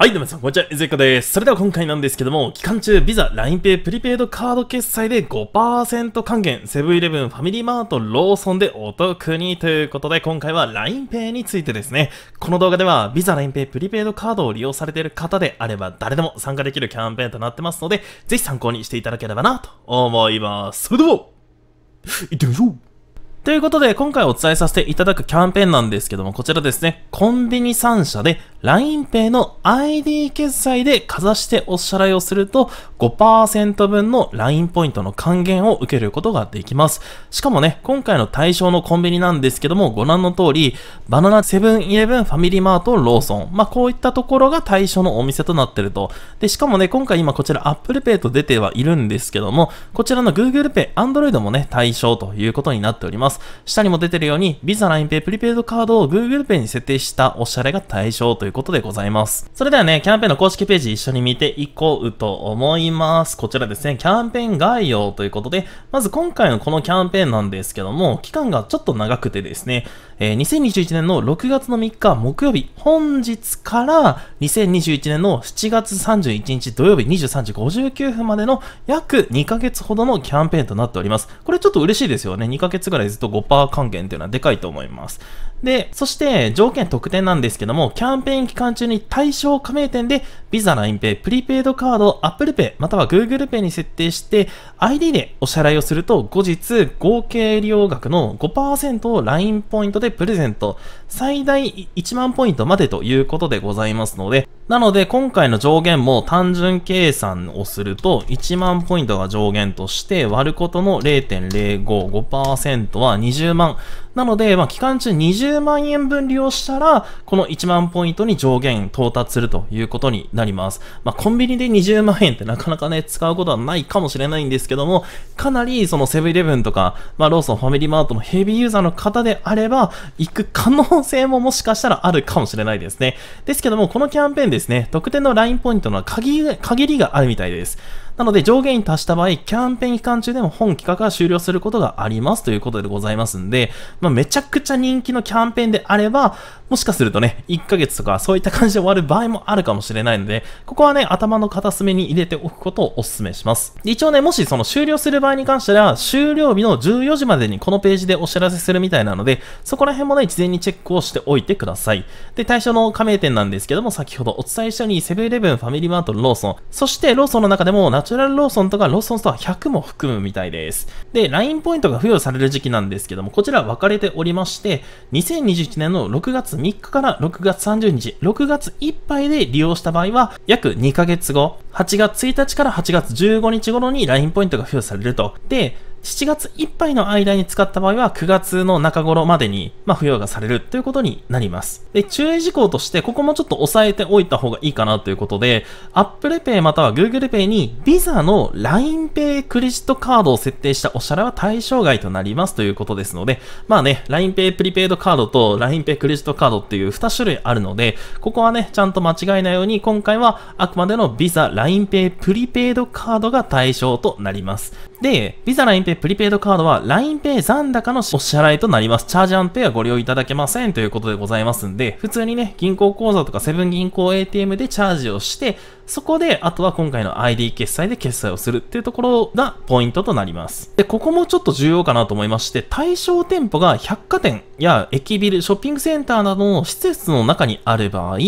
はい、どうも皆さん、こんにちは、いずゆこです。それでは今回なんですけども、期間中、ビザ、l i n e イプリペイドカード決済で5%還元、セブンイレブン、ファミリーマート、ローソンでお得にということで、今回は LINEPay についてですね。この動画では、ビザ、l i n e イプリペイドカードを利用されている方であれば、誰でも参加できるキャンペーンとなってますので、ぜひ参考にしていただければな、と思います。それでは、行ってみましょうということで、今回お伝えさせていただくキャンペーンなんですけども、こちらですね、コンビニ3社で l i n e イの ID 決済でかざしてお支払いをすると5%分の LINE ポイントの還元を受けることができます。しかもね、今回の対象のコンビニなんですけども、ご覧の通り、バナナセブンイレブンファミリーマートローソン。まあ、こういったところが対象のお店となってると。で、しかもね、今回今こちら Apple Pay と出てはいるんですけども、こちらの Google Pay、Android もね、対象ということになっております。下にも出てるように、Visa LINEPay プリペイドカードを Google Pay に設定したお支払いが対象といういうことでございます。それではね、キャンペーンの公式ページ一緒に見ていこうと思います。こちらですね、キャンペーン概要ということで、まず今回のこのキャンペーンなんですけども、期間がちょっと長くてですね、えー、2021年の6月の3日木曜日、本日から2021年の7月31日土曜日23時59分までの約2ヶ月ほどのキャンペーンとなっております。これちょっと嬉しいですよね。2ヶ月ぐらいずっと5%還元っていうのはでかいと思います。で、そして条件特典なんですけども、キャンペーンイ期間中に対象加盟店でビザ、ラインペイ、プリペイドカードアップルペイ、または g o o g l e p a に設定して ID でお支払いをすると後日合計利用額の5%を LINE ポイントでプレゼント最大1万ポイントまでということでございますのでなので、今回の上限も単純計算をすると、1万ポイントが上限として、割ることの0.055%は20万。なので、まあ、期間中20万円分利用したら、この1万ポイントに上限到達するということになります。まあ、コンビニで20万円ってなかなかね、使うことはないかもしれないんですけども、かなりそのセブンイレブンとか、まあ、ローソン、ファミリーマートのヘビーユーザーの方であれば、行く可能性ももしかしたらあるかもしれないですね。ですけども、このキャンペーンでですね、特定の LINE ポイントの限りがあるみたいです。なので上限に達した場合、キャンペーン期間中でも本企画は終了することがありますということでございますんで、まあ、めちゃくちゃ人気のキャンペーンであれば、もしかするとね、1ヶ月とかそういった感じで終わる場合もあるかもしれないので、ここはね、頭の片隅に入れておくことをお勧めします。一応ね、もしその終了する場合に関しては、終了日の14時までにこのページでお知らせするみたいなので、そこら辺もね、事前にチェックをしておいてください。で、対象の加盟店なんですけども、先ほどお伝えしたように、セブンイレブン、ファミリーマート、ローソン、そしてローソンの中でもナチュラルローソンとかローソンストア100も含むみたいです。で、LINE ポイントが付与される時期なんですけども、こちら分かれておりまして、2021年の6月3日から6月30日、6月いっぱいで利用した場合は、約2ヶ月後、8月1日から8月15日頃に LINE ポイントが付与されると。で、7月いっぱいの間に使った場合は9月の中頃までに、まあ、不要がされるということになります。で、注意事項として、ここもちょっと押さえておいた方がいいかなということで、Apple Pay または Google Pay に Visa の LINEPay クレジットカードを設定したお支払いは対象外となりますということですので、まあね、LINEPay プリペイドカードと LINEPay クレジットカードっていう2種類あるので、ここはね、ちゃんと間違えないように、今回はあくまでの Visa、LINEPay プリペイドカードが対象となります。で、Visa、l i n e で、プリペイドカードは LINEPay 残高のお支払いとなります。チャージアンペイはご利用いただけませんということでございますんで、普通にね、銀行口座とかセブン銀行 ATM でチャージをして、そこで、あとは今回の ID 決済で決済をするっていうところがポイントとなります。で、ここもちょっと重要かなと思いまして、対象店舗が百貨店や駅ビル、ショッピングセンターなどの施設の中にある場合、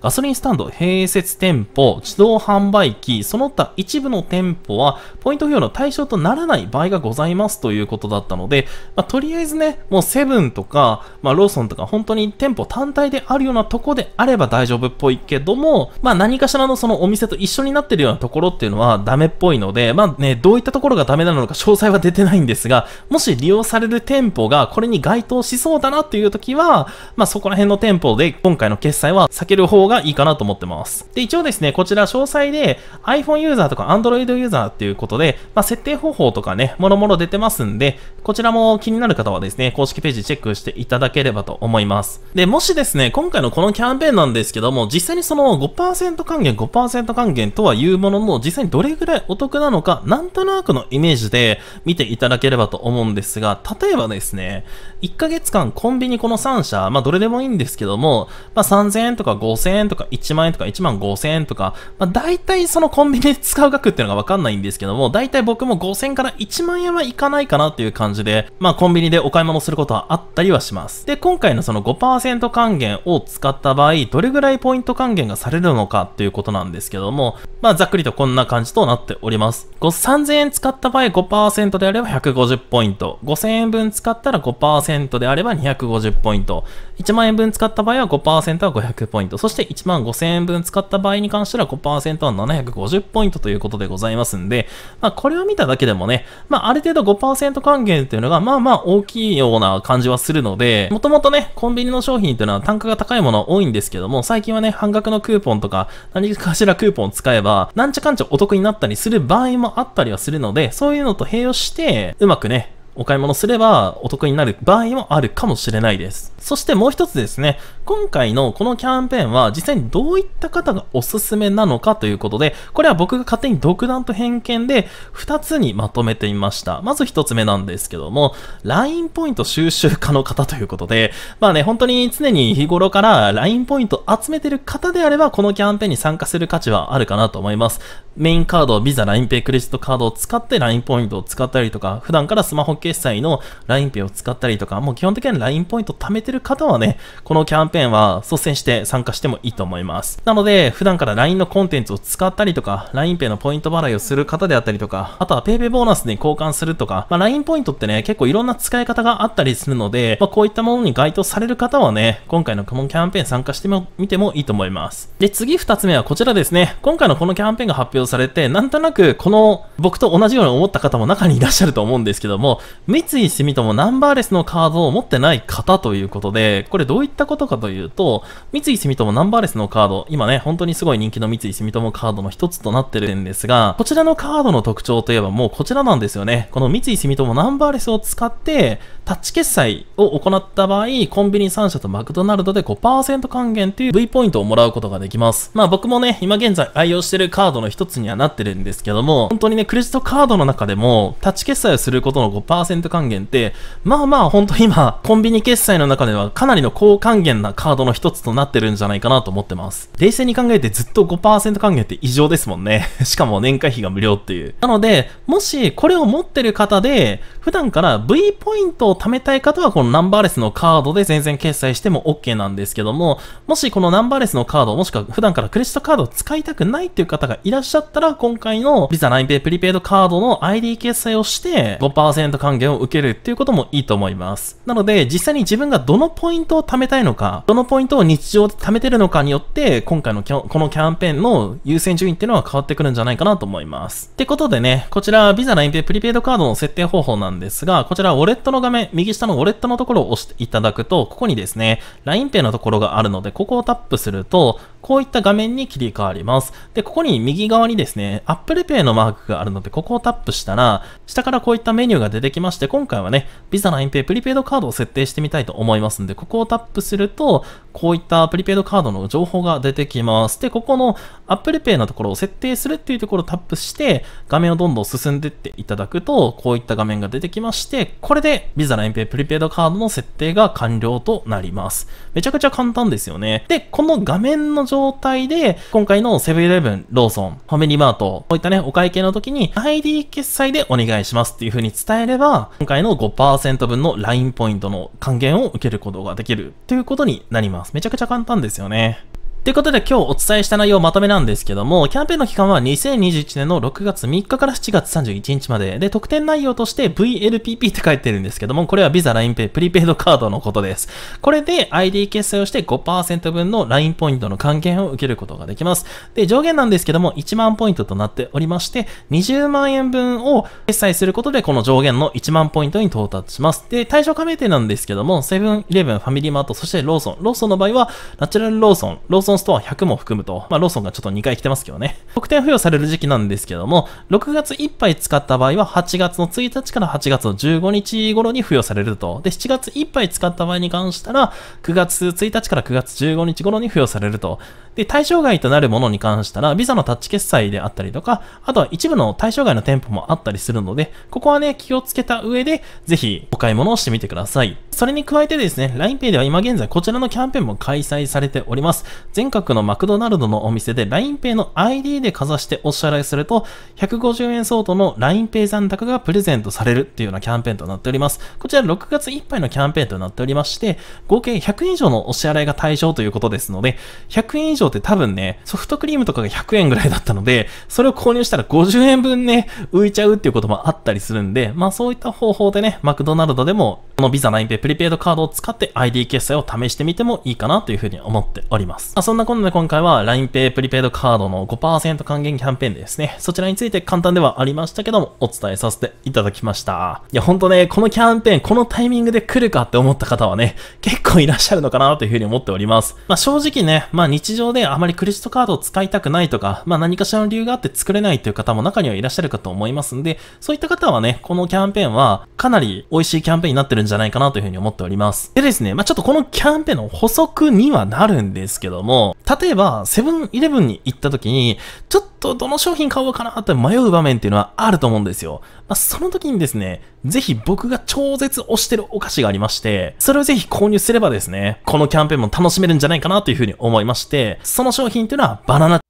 ガソリンスタンド、併設店舗、自動販売機、その他一部の店舗は、ポイント付与の対象とならない場合がございますということだったので、まあ、とりあえずね、もうセブンとか、まあ、ローソンとか本当に店舗単体であるようなとこであれば大丈夫っぽいけども、まあ、何かしらのそのお店と一緒になってるようなところっていうのはダメっぽいので、まあね、どういったところがダメなのか詳細は出てないんですが、もし利用される店舗がこれに該当しそうだなっていう時は、まあそこら辺の店舗で今回の決済は避ける方がいいかなと思ってます。で、一応ですね、こちら詳細で iPhone ユーザーとか Android ユーザーっていうことで、まあ設定方法とかね、もろもろ出てますんで、こちらも気になる方はですね、公式ページチェックしていただければと思います。で、もしですね、今回のこのキャンペーンなんですけども、実際にその5%還元5% 10%還元とは言うものの、実際にどれぐらいお得なのか、なんとなくのイメージで見ていただければと思うんですが、例えばですね、1ヶ月間コンビニこの3社、まあどれでもいいんですけども、まあ3000円とか5000円とか1万円とか1万5000円とか、まあ大体そのコンビニで使う額っていうのがわかんないんですけども、大体僕も5000から1万円はいかないかなっていう感じで、まあコンビニでお買い物することはあったりはします。で、今回のその5%還元を使った場合、どれぐらいポイント還元がされるのかっていうことなんですですけども、まあ、ざっくりとこんな感じとなっております。3000円使った場合5%であれば150ポイント。5000円分使ったら5%であれば250ポイント。1万円分使った場合は5%は500ポイント。そして1万5000円分使った場合に関しては5%は750ポイントということでございますんで、まあ、これを見ただけでもね、まあ、ある程度5%還元っていうのが、まあまあ大きいような感じはするので、もともとね、コンビニの商品っていうのは単価が高いもの多いんですけども、最近はね、半額のクーポンとか、何かしららクーポン使えば、なんちゃかんちゃお得になったりする場合もあったりはするので、そういうのと併用して、うまくね、お買い物すればお得になる場合もあるかもしれないです。そしてもう一つですね、今回のこのキャンペーンは実際にどういった方がおすすめなのかということで、これは僕が勝手に独断と偏見で2つにまとめてみました。まず1つ目なんですけども、LINE ポイント収集家の方ということで、まあね、本当に常に日頃から LINE ポイント集めてる方であれば、このキャンペーンに参加する価値はあるかなと思います。メインカード、ビザ、LINEPay、クレジットカードを使って LINE ポイントを使ったりとか、普段からスマホ決済の LINEPay を使ったりとか、もう基本的には LINE ポイント貯めててる方はね、このキャンペーンは率先して参加してもいいと思います。なので、普段から LINE のコンテンツを使ったりとか、LINEPay のポイント払いをする方であったりとか、あとは PayPay ボーナスに交換するとか、まあ、LINE ポイントってね、結構いろんな使い方があったりするので、まあ、こういったものに該当される方はね、今回のこのキャンペーン参加してみてもいいと思います。で、次2つ目はこちらですね。今回のこのキャンペーンが発表されて、なんとなくこの僕と同じように思った方も中にいらっしゃると思うんですけども、三井住友ナンバーレスのカードを持ってない方ということことで、これどういったことかというと、三井住友ナンバーレスのカード、今ね、本当にすごい人気の三井住友カードの一つとなってるんですが、こちらのカードの特徴といえばもうこちらなんですよね。この三井住友ナンバーレスを使って、タッチ決済を行った場合、コンビニ3社とマクドナルドで5%還元という V ポイントをもらうことができます。まあ僕もね、今現在愛用してるカードの一つにはなってるんですけども、本当にね、クレジットカードの中でも、タッチ決済をすることの5%還元って、まあまあ本当今、コンビニ決済の中でではかなりの高還元なカードの一つとなってるんじゃないかなと思ってます。冷静に考えてずっと5%還元って異常ですもんね。しかも年会費が無料っていう。なので、もしこれを持ってる方で、普段から V ポイントを貯めたい方はこのナンバーレスのカードで全然決済しても OK なんですけども、もしこのナンバーレスのカード、もしくは普段からクレジットカードを使いたくないっていう方がいらっしゃったら、今回の Visa 9Pay プリペイドカードの ID 決済をして5%還元を受けるっていうこともいいと思います。なので、実際に自分がどののポイントを貯めたいのか、どのポイントを日常で貯めてるのかによって、今回のこのキャンペーンの優先順位っていうのは変わってくるんじゃないかなと思います。ってことでね、こちら、ビザ LINE Pay プリペイドカードの設定方法なんですが、こちら、ウォレットの画面、右下のウォレットのところを押していただくと、ここにですね、LINE Pay のところがあるので、ここをタップすると、こういった画面に切り替わります。で、ここに右側にですね、Apple Pay のマークがあるので、ここをタップしたら、下からこういったメニューが出てきまして、今回はね、Visa、LINEPay、プリペイドカードを設定してみたいと思いますんで、ここをタップすると、こういったプリペイドカードの情報が出てきます。で、ここの Apple Pay のところを設定するっていうところをタップして、画面をどんどん進んでいっていただくと、こういった画面が出てきまして、これで Visa、LINEPay、プリペイドカードの設定が完了となります。めちゃくちゃ簡単ですよね。で、この画面の状態で、今回のセブンイレブン、ローソン、ファミリーマート、こういったね、お会計の時に ID 決済でお願いしますっていう風に伝えれば、今回の5%分の LINE ポイントの還元を受けることができるということになります。めちゃくちゃ簡単ですよね。ということで今日お伝えした内容まとめなんですけども、キャンペーンの期間は2021年の6月3日から7月31日まで。で、特典内容として VLPP って書いてるんですけども、これは Visa、LINEPay、プリペイドカードのことです。これで ID 決済をして5%分の LINE ポイントの還元を受けることができます。で、上限なんですけども、1万ポイントとなっておりまして、20万円分を決済することで、この上限の1万ポイントに到達します。で、対象加盟店なんですけども、セブンイレブン、ファミリーマート、そしてローソン。ローソンの場合は、ナチュラルローソン、ローソンソンストア100も含むと、まあ、ローソンがちょっと2回来てますけどね。特典付与される時期なんですけども、6月いっぱい使った場合は、8月の1日から8月の15日頃に付与されると。で、7月いっぱい使った場合に関したら、9月1日から9月15日頃に付与されると。で、対象外となるものに関したら、ビザのタッチ決済であったりとか、あとは一部の対象外の店舗もあったりするので、ここはね、気をつけた上で、ぜひお買い物をしてみてください。それに加えてですね、LINEPay では今現在こちらのキャンペーンも開催されております。全国のマクドナルドのお店で LINEPay の ID でかざしてお支払いすると、150円相当の LINEPay 残高がプレゼントされるっていうようなキャンペーンとなっております。こちら6月いっぱいのキャンペーンとなっておりまして、合計100円以上のお支払いが対象ということですので、100円以上って多分ね、ソフトクリームとかが100円ぐらいだったので、それを購入したら50円分ね、浮いちゃうっていうこともあったりするんで、まあそういった方法でね、マクドナルドでもこの Visa 9Pay プリペイドカードを使って ID 決済を試してみてもいいかなというふうに思っております。まあ、そんなことで今回は LINEPay プリペイドカードの5%還元キャンペーンですね。そちらについて簡単ではありましたけども、お伝えさせていただきました。いや、ほんとね、このキャンペーン、このタイミングで来るかって思った方はね、結構いらっしゃるのかなというふうに思っております。まあ、正直ね、まあ日常であまりクレジットカードを使いたくないとか、まあ何かしらの理由があって作れないという方も中にはいらっしゃるかと思いますんで、そういった方はね、このキャンペーンはかなり美味しいキャンペーンになってるんじゃじゃないかなというふうに思っております。でですね、まあ、ちょっとこのキャンペーンの補足にはなるんですけども、例えば、セブンイレブンに行った時に、ちょっとどの商品買おうかなって迷う場面っていうのはあると思うんですよ。まあ、その時にですね、ぜひ僕が超絶推してるお菓子がありまして、それをぜひ購入すればですね、このキャンペーンも楽しめるんじゃないかなというふうに思いまして、その商品っていうのはバナナ